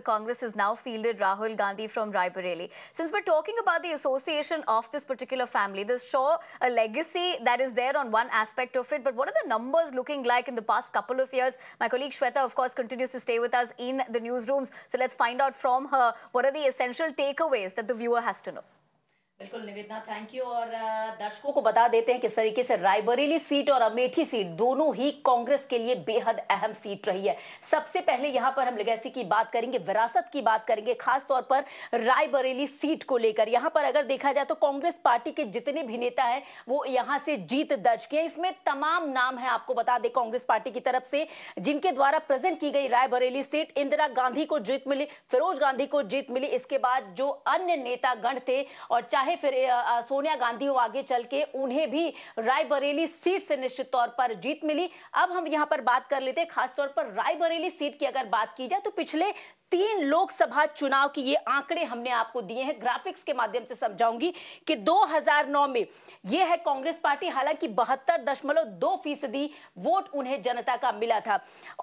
the Congress has now fielded Rahul Gandhi from Raebareli. Since we're talking about the association of this particular family, there's sure a legacy that is there on one aspect of it, but what are the numbers looking like in the past couple of years? My colleague Shweta, of course, continues to stay with us in the newsrooms. So let's find out from her what are the essential takeaways that the viewer has to know. बिल्कुल निवेदना thank you और दर्शकों को बता देते हैं किस तरीके से रायबरेली सीट और अमेठी सीट दोनों ही कांग्रेस के लिए बेहद अहम सीट रही है सबसे पहले यहां पर हम लेगेसी की बात करेंगे विरासत की बात करेंगे खासतौर पर रायबरेली सीट को लेकर यहां पर अगर देखा जाए तो कांग्रेस पार्टी के जितने भी नेता है वो यहां से जीत दर्ज किए इसमें तमाम नाम है आपको बता दें कांग्रेस पार्टी की तरफ से जिनके द्वारा प्रेजेंट की गई रायबरेली सीट इंदिरा गांधी को जीत मिली फिरोज गांधी को जीत मिली इसके बाद जो अन्य नेतागण थे और चाहे चाहे फिर सोनिया गांधी हो आगे चल के उन्हें भी रायबरेली सीट से निश्चित तौर पर जीत मिली अब हम यहाँ पर बात कर लेते हैं खासतौर पर रायबरेली सीट की अगर बात की जाए तो पिछले तीन लोकसभा चुनाव की ये आंकड़े हमने आपको दिए हैं ग्राफिक्स के माध्यम से समझाऊंगी कि 2009 में ये है कांग्रेस पार्टी हालांकि बहत्तर दशमलव दो फीसदी वोट उन्हें जनता का मिला था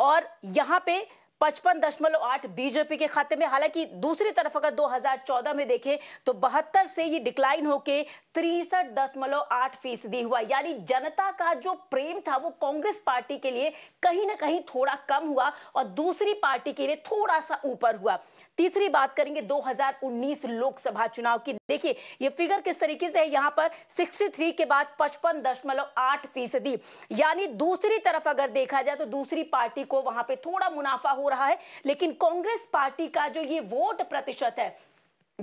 और यहाँ पे पचपन दशमलव आठ बीजेपी के खाते में हालांकि दूसरी तरफ अगर 2014 में देखें तो बहत्तर से ये डिक्लाइन होके तिरसठ दशमलव आठ फीसदी हुआ यानी जनता का जो प्रेम था वो कांग्रेस पार्टी के लिए कहीं ना कहीं थोड़ा कम हुआ और दूसरी पार्टी के लिए थोड़ा सा ऊपर हुआ तीसरी बात करेंगे 2019 लोकसभा चुनाव की देखिए ये फिगर किस तरीके से है यहाँ पर सिक्सटी के बाद पचपन दशमलव आठ फीसदी यानी दूसरी तरफ अगर देखा जाए तो दूसरी पार्टी को वहां पर थोड़ा मुनाफा हो रहा है लेकिन कांग्रेस पार्टी का जो ये वोट प्रतिशत है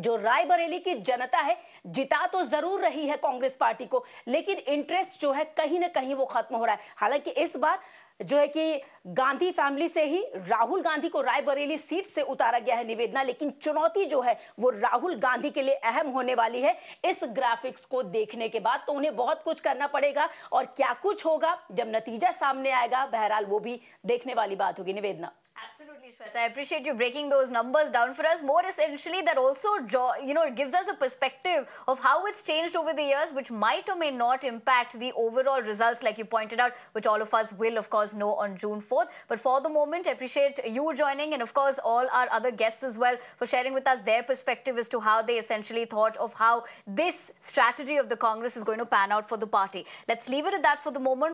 जो रायबरेली की जनता है जिता तो जरूर रही है कांग्रेस पार्टी को लेकिन इंटरेस्ट जो है कहीं ना कहीं वो खत्म हो रहा है हालांकि इस बार जो है कि गांधी फैमिली से ही राहुल गांधी को रायबरेली सीट से उतारा गया है निवेदना लेकिन चुनौती जो है वो राहुल गांधी के लिए अहम होने वाली है इस ग्राफिक्स को देखने के बाद तो उन्हें बहुत कुछ करना पड़ेगा और क्या कुछ होगा जब नतीजा सामने आएगा बहरहाल वो भी देखने वाली बात होगी निवेदना Absolutely, Shweta. I appreciate you breaking those numbers down for us. More essentially, that also you know gives us a perspective of how it's changed over the years, which might or may not impact the overall results, like you pointed out, which all of us will, of course, know on June 4th. But for the moment, I appreciate you joining and, of course, all our other guests as well for sharing with us their perspective as to how they essentially thought of how this strategy of the Congress is going to pan out for the party. Let's leave it at that for the moment.